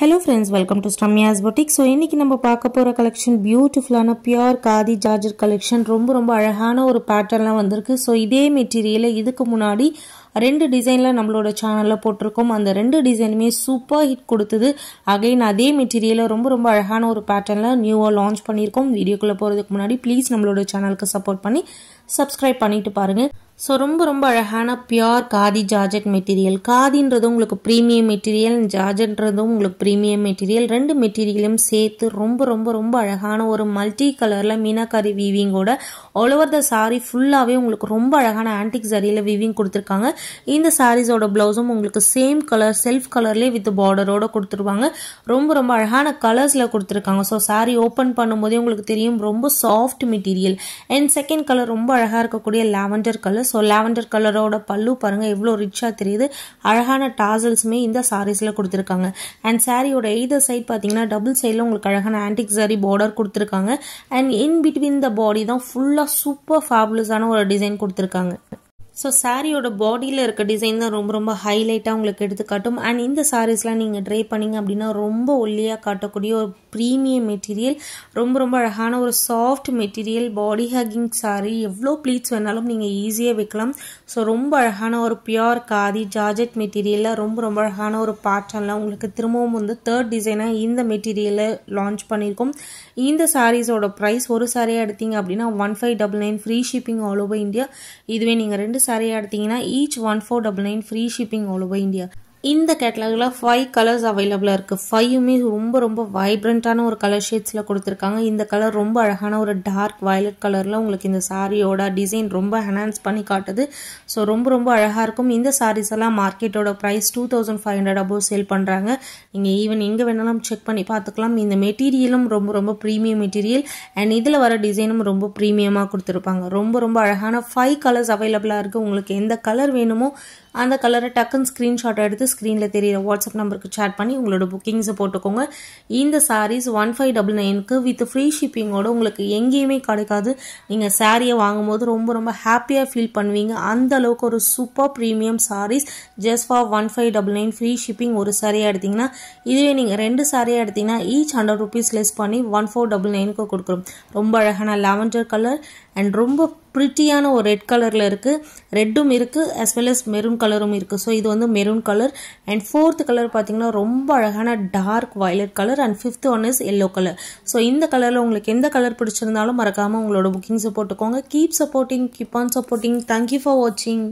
hello friends welcome to ஸ்டம்யாஸ் boutique so இன்றைக்கி நம்ம பார்க்க போகிற கலெக்ஷன் பியூட்டிஃபுல்லான பியூர் காதி ஜார்ஜர் கலெக்ஷன் ரொம்ப ரொம்ப அழகான ஒரு பேட்டர்ன்லாம் வந்திருக்கு ஸோ இதே மெட்டீரியலை இதுக்கு முன்னாடி ரெண்டு டிசைனில் நம்மளோட சேனலில் போட்டிருக்கோம் அந்த ரெண்டு டிசைனுமே சூப்பர் ஹிட் கொடுத்தது அகைன் அதே மெட்டீரியலை ரொம்ப ரொம்ப அழகான ஒரு பேட்டர்னில் நியூவாக லான்ச் பண்ணியிருக்கோம் வீடியோக்குள்ளே போகிறதுக்கு முன்னாடி ப்ளீஸ் நம்மளோட சேனலுக்கு சப்போர்ட் பண்ணி சப்ஸ்கிரைப் பண்ணிவிட்டு பாருங்கள் ஸோ ரொம்ப ரொம்ப அழகான பியோர் காதி ஜார்ஜட் மெட்டீரியல் காதின்றது உங்களுக்கு ப்ரீமியம் மெட்டீரியல் ஜார்ஜட்ன்றதும் உங்களுக்கு ப்ரீமியம் மெட்டீரியல் ரெண்டு மெட்டீரியலும் சேர்த்து ரொம்ப ரொம்ப ரொம்ப அழகான ஒரு மல்டி கலரில் மீனாக்காரி வீவிங்கோட ஆல் ஓவர் த சாரீ ஃபுல்லாகவே உங்களுக்கு ரொம்ப அழகான ஆன்டிக் சாரியில் வீவிங் கொடுத்துருக்காங்க இந்த சாரீஸோட ப்ளவுஸும் உங்களுக்கு சேம் கலர் செல்ஃப் கலர்லேயே வித் பார்டரோட கொடுத்துருவாங்க ரொம்ப ரொம்ப அழகான கலர்ஸில் கொடுத்துருக்காங்க ஸோ சாரி ஓப்பன் பண்ணும்போதே உங்களுக்கு தெரியும் ரொம்ப soft material and second colour ரொம்ப அழகாக இருக்கக்கூடிய லாவெண்டர் கலர் ஸோ லாவெண்டர் கலரோட பல்லு பாருங்கள் எவ்வளோ ரிச்சாக தெரியுது அழகான டாசல்ஸுமே இந்த சாரீஸில் கொடுத்துருக்காங்க அண்ட் சாரியோட எய்தர் சைட் பார்த்தீங்கன்னா டபுள் சைடில் உங்களுக்கு அழகான ஆன்டிக் சாரி பார்டர் கொடுத்துருக்காங்க and in between the body தான் ஃபுல்லாக சூப்பர் ஃபேபுலஸான ஒரு டிசைன் கொடுத்துருக்காங்க ஸோ சாரியோட பாடியில் இருக்க டிசைன் தான் ரொம்ப ரொம்ப ஹைலைட்டாக உங்களுக்கு எடுத்துக்காட்டும் அண்ட் இந்த சாரீஸ்லாம் நீங்கள் ட்ரை பண்ணிங்க அப்படின்னா ரொம்ப ஒல்லியாக காட்டக்கூடிய ஒரு ப்ரீமியம் மெட்டீரியல் ரொம்ப ரொம்ப அழகான ஒரு soft material body hugging sari எவ்வளோ ப்ளீட்ஸ் வேணாலும் நீங்கள் ஈஸியாக வைக்கலாம் ஸோ ரொம்ப அழகான ஒரு பியோர் காதி ஜார்ஜெட் மெட்டீரியலில் ரொம்ப ரொம்ப அழகான ஒரு பேட்டர்ன்லாம் உங்களுக்கு திரும்பவும் வந்து தேர்ட் டிசைனாக இந்த மெட்டீரியலை லான்ச் பண்ணியிருக்கோம் இந்த சாரீஸோட ப்ரைஸ் ஒரு சாரியாக எடுத்தீங்க அப்படின்னா one five double nine free shipping all over India இதுவே நீங்கள் ரெண்டு சாரீ எடுத்தீங்கன்னா each one four double nine free shipping all India இந்த கேட்டலாகில் ஃபைவ் கலர்ஸ் அவைலபிளாக இருக்குது ஃபைவுமே ரொம்ப ரொம்ப வைப்ரண்ட்டான ஒரு கலர் ஷேட்ஸில் கொடுத்துருக்காங்க இந்த கலர் ரொம்ப அழகான ஒரு டார்க் வயலட் கலரில் உங்களுக்கு இந்த சாரியோட டிசைன் ரொம்ப ஹெனான்ஸ் பண்ணி காட்டுது ஸோ ரொம்ப ரொம்ப அழகாக இருக்கும் இந்த சாரீஸ் எல்லாம் மார்க்கெட்டோட price two thousand five hundred above sale பண்ணுறாங்க நீங்கள் ஈவன் எங்கே வேணாலும் செக் பண்ணி பார்த்துக்கலாம் இந்த மெட்டீரியலும் ரொம்ப ரொம்ப ப்ரீமியம் மெட்டீரியல் அண்ட் இதில் வர டிசைனும் ரொம்ப ப்ரீமியமாக கொடுத்துருப்பாங்க ரொம்ப ரொம்ப அழகான ஃபைவ் கலர்ஸ் அவைலபிளாக இருக்குது உங்களுக்கு எந்த கலர் வேணுமோ அந்த கலரை டக்குன்னு ஸ்க்ரீன்ஷாட் எடுத்து ஸ்க்ரீனில் தெரியிற வாட்ஸ்அப் நம்பருக்கு சேட் பண்ணி உங்களோட புக்கிங்ஸை போட்டுக்கோங்க இந்த சாரீஸ் ஒன் ஃபைவ் டபுள் நைனுக்கு வித் ஃப்ரீ ஷிப்பிங்கோட உங்களுக்கு எங்கேயுமே கிடைக்காது நீங்கள் சாரியை வாங்கும்போது ரொம்ப ரொம்ப ஹாப்பியாக ஃபீல் பண்ணுவீங்க அந்த அளவுக்கு ஒரு super premium saris just for one five double nine free shipping ஒரு சாரியாக எடுத்திங்கன்னா இதுவே நீங்கள் ரெண்டு சாரியாக எடுத்திங்கன்னா ஈச் ஹண்ட்ரட் ருபீஸ் லெஸ் பண்ணி ஒன் ஃபோர் டபுள் நைனுக்கு கொடுக்குறோம் ரொம்ப அழகான லாவெண்டர் கலர் அண்ட் ரொம்ப ப்ரிட்டியான ஒரு ரெட் கலரில் இருக்குது ரெட்டும் இருக்குது அஸ் வெல் அஸ் மெரூன் கலரும் இருக்குது ஸோ இது வந்து maroon colour and fourth colour பார்த்தீங்கன்னா ரொம்ப அழகான dark violet colour and fifth one is yellow colour so இந்த கலரில் உங்களுக்கு எந்த கலர் பிடிச்சிருந்தாலும் மறக்காமல் உங்களோட புக்கிங்ஸை போட்டுக்கோங்க keep supporting keep on supporting thank you for வாட்சிங்